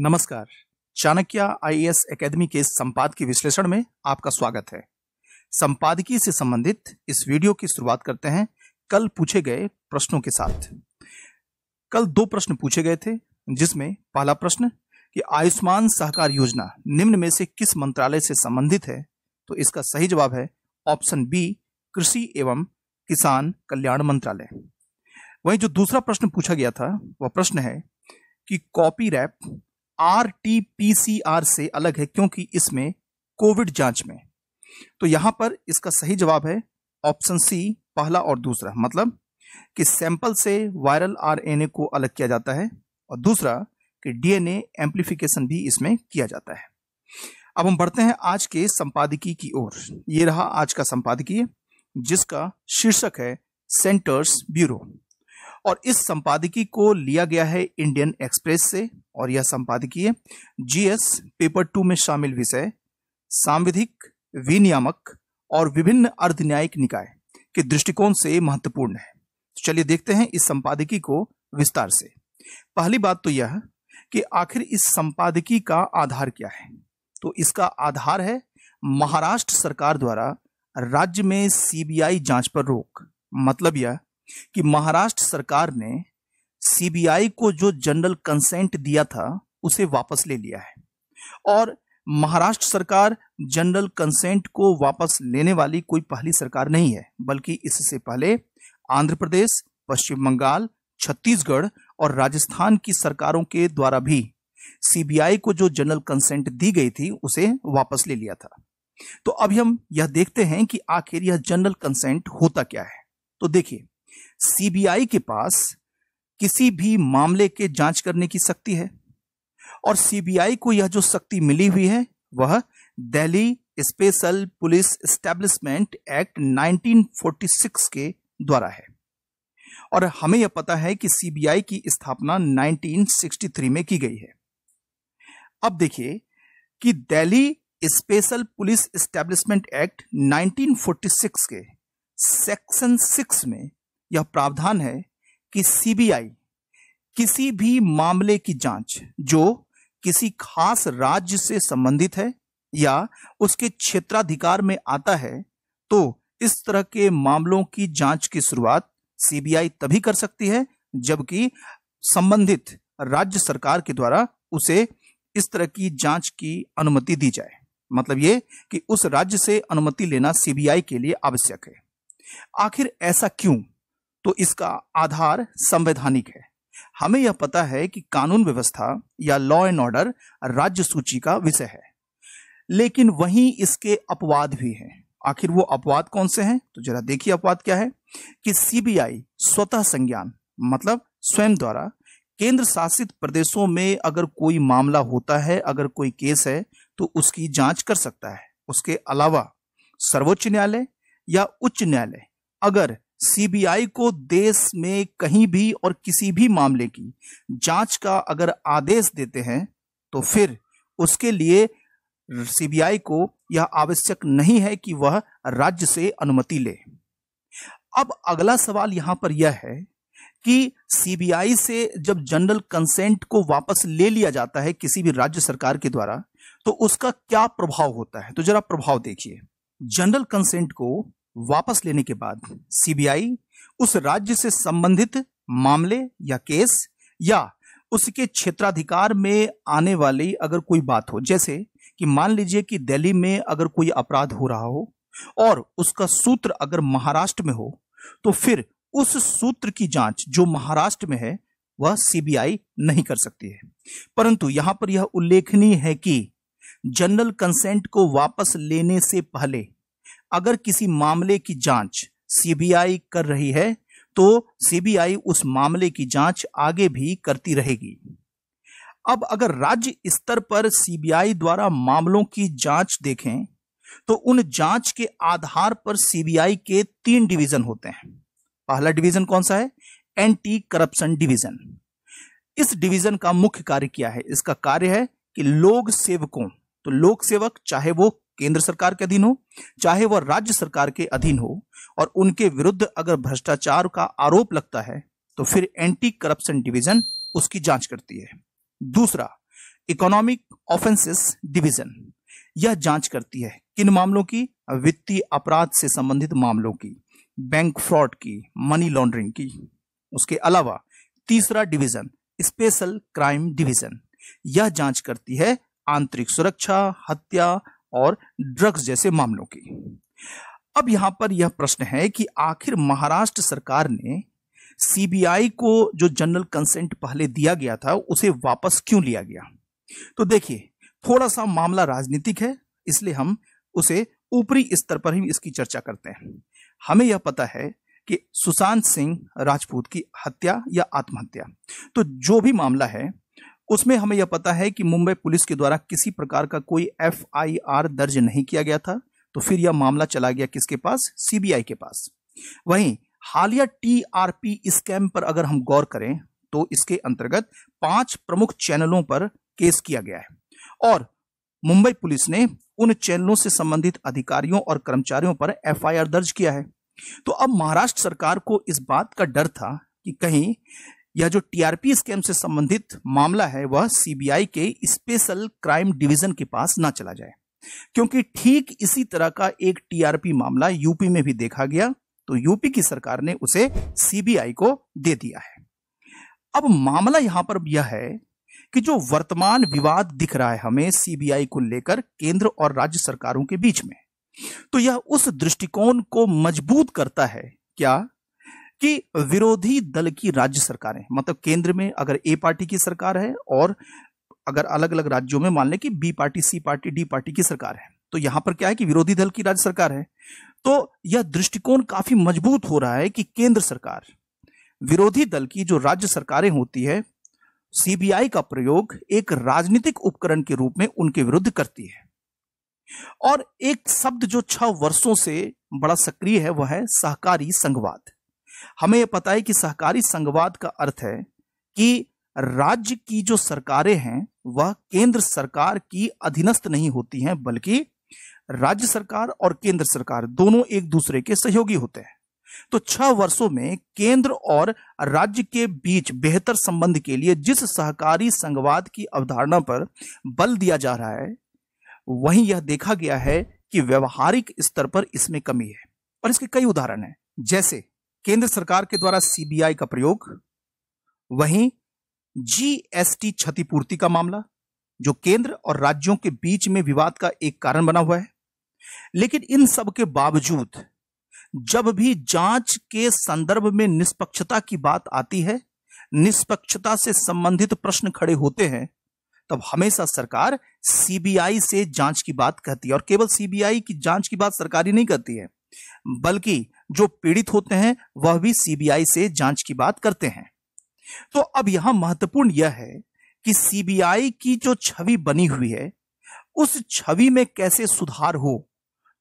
नमस्कार Chanakya IAS academy के संपादकीय विश्लेषण में आपका स्वागत है संपादकीय से संबंधित इस वीडियो की शुरुआत करते हैं कल पूछे गए प्रश्नों के साथ कल दो प्रश्न पूछे गए थे जिसमें पहला प्रश्न कि आयुष्मान सहकार योजना निम्न में से किस मंत्रालय से संबंधित है तो इसका सही जवाब है ऑप्शन बी कृषि एवं किसान कल्याण मंत्रालय वहीं जो दूसरा प्रश्न पूछा गया था वह प्रश्न है कि कॉपी रैप आर से अलग है क्योंकि इसमें कोविड जांच में तो यहां पर इसका सही जवाब है ऑप्शन सी पहला और दूसरा मतलब कि सैंपल से वायरल आरएनए को अलग किया जाता है और दूसरा कि डीएनए एम्प्लीफिकेशन भी इसमें किया जाता है अब हम बढ़ते हैं आज के संपादकीय की ओर ये रहा आज का संपादकीय जिसका शीर्षक है सेंटर्स ब्यूरो और इस संपादकी को लिया गया है इंडियन एक्सप्रेस से और यह संपादकीय जीएस पेपर टू में शामिल विषय सांविधिक विनियामक और विभिन्न अर्ध न्यायिक निकाय के दृष्टिकोण से महत्वपूर्ण है तो चलिए देखते हैं इस संपादकी को विस्तार से पहली बात तो यह कि आखिर इस संपादकी का आधार क्या है तो इसका आधार है महाराष्ट्र सरकार द्वारा राज्य में सीबीआई जांच पर रोक मतलब यह कि महाराष्ट्र सरकार ने सीबीआई को जो जनरल कंसेंट दिया था उसे वापस ले लिया है और महाराष्ट्र सरकार जनरल कंसेंट को वापस लेने वाली कोई पहली सरकार नहीं है बल्कि इससे पहले आंध्र प्रदेश पश्चिम बंगाल छत्तीसगढ़ और राजस्थान की सरकारों के द्वारा भी सीबीआई को जो जनरल कंसेंट दी गई थी उसे वापस ले लिया था तो अभी हम यह देखते हैं कि आखिर यह जनरल कंसेंट होता क्या है तो देखिए सीबीआई के पास किसी भी मामले के जांच करने की शक्ति है और सीबीआई को यह जो शक्ति मिली हुई है वह Delhi special police establishment act 1946 के द्वारा है और हमें यह पता है कि सीबीआई की स्थापना 1963 में की गई है अब देखिए कि Delhi special police establishment act 1946 के सेक्शन सिक्स में यह प्रावधान है कि सीबीआई किसी भी मामले की जांच जो किसी खास राज्य से संबंधित है या उसके क्षेत्राधिकार में आता है तो इस तरह के मामलों की जांच की शुरुआत सीबीआई तभी कर सकती है जबकि संबंधित राज्य सरकार के द्वारा उसे इस तरह की जांच की अनुमति दी जाए मतलब ये कि उस राज्य से अनुमति लेना सीबीआई के लिए आवश्यक है आखिर ऐसा क्यों तो इसका आधार संवैधानिक है हमें यह पता है कि कानून व्यवस्था या लॉ एंड ऑर्डर राज्य सूची का विषय है लेकिन वहीं इसके अपवाद भी हैं आखिर वो अपवाद कौन से हैं तो जरा देखिए अपवाद क्या है कि सीबीआई स्वतः संज्ञान मतलब स्वयं द्वारा केंद्र शासित प्रदेशों में अगर कोई मामला होता है अगर कोई केस है तो उसकी जांच कर सकता है उसके अलावा सर्वोच्च न्यायालय या उच्च न्यायालय अगर सीबीआई को देश में कहीं भी और किसी भी मामले की जांच का अगर आदेश देते हैं तो फिर उसके लिए सीबीआई को यह आवश्यक नहीं है कि वह राज्य से अनुमति ले अब अगला सवाल यहां पर यह है कि सीबीआई से जब जनरल कंसेंट को वापस ले लिया जाता है किसी भी राज्य सरकार के द्वारा तो उसका क्या प्रभाव होता है तो जरा प्रभाव देखिए जनरल कंसेंट को वापस लेने के बाद सीबीआई उस राज्य से संबंधित मामले या केस या उसके क्षेत्राधिकार में आने वाली अगर कोई बात हो जैसे कि मान लीजिए कि दिल्ली में अगर कोई अपराध हो रहा हो और उसका सूत्र अगर महाराष्ट्र में हो तो फिर उस सूत्र की जांच जो महाराष्ट्र में है वह सीबीआई नहीं कर सकती है परंतु यहां पर यह उल्लेखनीय है कि जनरल कंसेंट को वापस लेने से पहले अगर किसी मामले की जांच सीबीआई कर रही है तो सीबीआई उस मामले की जांच आगे भी करती रहेगी अब अगर राज्य स्तर पर सीबीआई द्वारा मामलों की जांच देखें तो उन जांच के आधार पर सीबीआई के तीन डिवीजन होते हैं पहला डिवीजन कौन सा है एंटी करप्शन डिवीजन इस डिवीजन का मुख्य कार्य क्या है इसका कार्य है कि लोक सेवकों तो लोक सेवक चाहे वो केंद्र सरकार के अधीन हो चाहे वह राज्य सरकार के अधीन हो और उनके विरुद्ध अगर भ्रष्टाचार का आरोप लगता है तो फिर एंटी करप्शन डिवीजन उसकी जांच करती है दूसरा इकोनॉमिक ऑफेंसेस डिवीजन यह जांच करती है किन मामलों की वित्तीय अपराध से संबंधित मामलों की बैंक फ्रॉड की मनी लॉन्ड्रिंग की उसके अलावा तीसरा डिवीजन स्पेशल क्राइम डिवीजन यह जांच करती है आंतरिक सुरक्षा हत्या और ड्रग्स जैसे मामलों की अब यहां पर यह प्रश्न है कि आखिर महाराष्ट्र सरकार ने सीबीआई को जो जनरल कंसेंट पहले दिया गया था उसे वापस क्यों लिया गया तो देखिए थोड़ा सा मामला राजनीतिक है इसलिए हम उसे ऊपरी स्तर पर ही इसकी चर्चा करते हैं हमें यह पता है कि सुशांत सिंह राजपूत की हत्या या आत्महत्या तो जो भी मामला है उसमें हमें यह पता है कि मुंबई पुलिस के द्वारा किसी प्रकार का कोई एफ दर्ज नहीं किया गया था तो फिर यह मामला चला गया किसके पास सीबीआई के पास वहीं हालिया टीआरपी स्कैम पर अगर हम गौर करें तो इसके अंतर्गत पांच प्रमुख चैनलों पर केस किया गया है और मुंबई पुलिस ने उन चैनलों से संबंधित अधिकारियों और कर्मचारियों पर एफआईआर दर्ज किया है तो अब महाराष्ट्र सरकार को इस बात का डर था कि कहीं यह जो टीआरपी स्कैम से संबंधित मामला है वह सीबीआई के स्पेशल क्राइम डिवीजन के पास ना चला जाए क्योंकि ठीक इसी तरह का एक टीआरपी मामला यूपी में भी देखा गया तो यूपी की सरकार ने उसे सीबीआई को दे दिया है अब मामला यहां पर यह है कि जो वर्तमान विवाद दिख रहा है हमें सीबीआई को लेकर केंद्र और राज्य सरकारों के बीच में तो यह उस दृष्टिकोण को मजबूत करता है क्या कि विरोधी दल की राज्य सरकारें मतलब केंद्र में अगर ए पार्टी की सरकार है और अगर अलग अलग राज्यों में मान लें कि B party C party D party की सरकार है तो यहां पर क्या है कि विरोधी दल की राज्य सरकार है तो यह दृष्टिकोण काफी मजबूत हो रहा है कि केंद्र सरकार विरोधी दल की जो राज्य सरकारें होती है सीबीआई का प्रयोग एक राजनीतिक उपकरण के रूप में उनके विरुद्ध करती है और एक शब्द जो छह वर्षों से बड़ा सक्रिय है वह है सहकारी संघवाद हमें यह पता है कि सहकारी संघवाद का अर्थ है कि राज्य की जो सरकारें हैं वह केंद्र सरकार की अधीनस्थ नहीं होती हैं बल्कि राज्य सरकार और केंद्र सरकार दोनों एक दूसरे के सहयोगी होते हैं तो छह वर्षों में केंद्र और राज्य के बीच बेहतर संबंध के लिए जिस सहकारी संघवाद की अवधारणा पर बल दिया जा रहा है वहीं यह देखा गया है कि व्यवहारिक स्तर पर इसमें कमी है और इसके कई उदाहरण हैं जैसे केंद्र सरकार के द्वारा सीबीआई का प्रयोग वहीं जीएसटी क्षतिपूर्ति का मामला जो केंद्र और राज्यों के बीच में विवाद का एक कारण बना हुआ है लेकिन इन सब के बावजूद जब भी जांच के संदर्भ में निष्पक्षता की बात आती है निष्पक्षता से संबंधित प्रश्न खड़े होते हैं तब हमेशा सरकार सीबीआई से जांच की बात कहती है और केवल सीबीआई की जांच की बात सरकार ही नहीं कहती है बल्कि जो पीड़ित होते हैं वह भी सीबीआई से जांच की बात करते हैं तो अब यहां महत्वपूर्ण यह है कि सीबीआई की जो छवि बनी हुई है उस छवि में कैसे सुधार हो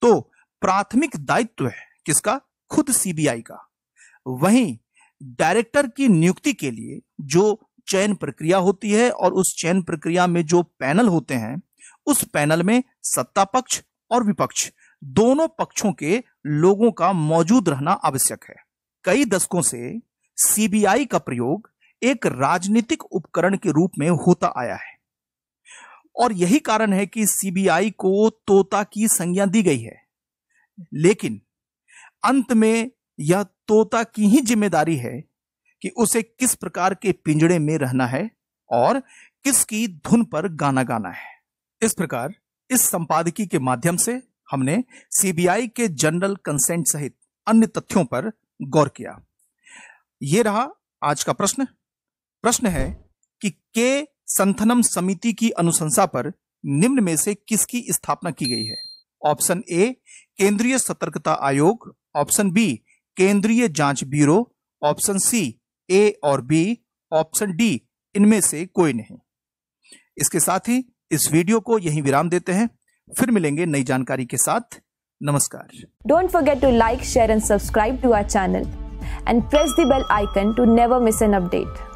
तो प्राथमिक दायित्व है किसका खुद सीबीआई का वहीं डायरेक्टर की नियुक्ति के लिए जो चयन प्रक्रिया होती है और उस चयन प्रक्रिया में जो पैनल होते हैं उस पैनल में सत्ता पक्ष और विपक्ष दोनों पक्षों के लोगों का मौजूद रहना आवश्यक है कई दशकों से सीबीआई का प्रयोग एक राजनीतिक उपकरण के रूप में होता आया है और यही कारण है कि सीबीआई को तोता की संज्ञा दी गई है लेकिन अंत में यह तोता की ही जिम्मेदारी है कि उसे किस प्रकार के पिंजड़े में रहना है और किसकी धुन पर गाना गाना है इस प्रकार इस संपादकी के माध्यम से हमने सीबीआई के जनरल कंसेंट सहित अन्य तथ्यों पर गौर किया ये रहा आज का प्रश्न प्रश्न है कि के संथनम समिति की अनुशंसा पर निम्न में से किसकी स्थापना की गई है ऑप्शन ए केंद्रीय सतर्कता आयोग ऑप्शन बी केंद्रीय जांच ब्यूरो ऑप्शन सी ए और बी ऑप्शन डी इनमें से कोई नहीं इसके साथ ही इस वीडियो को यहीं विराम देते हैं फिर मिलेंगे नई जानकारी के साथ नमस्कार don't forget to like share and subscribe to our channel and press the bell icon to never miss an update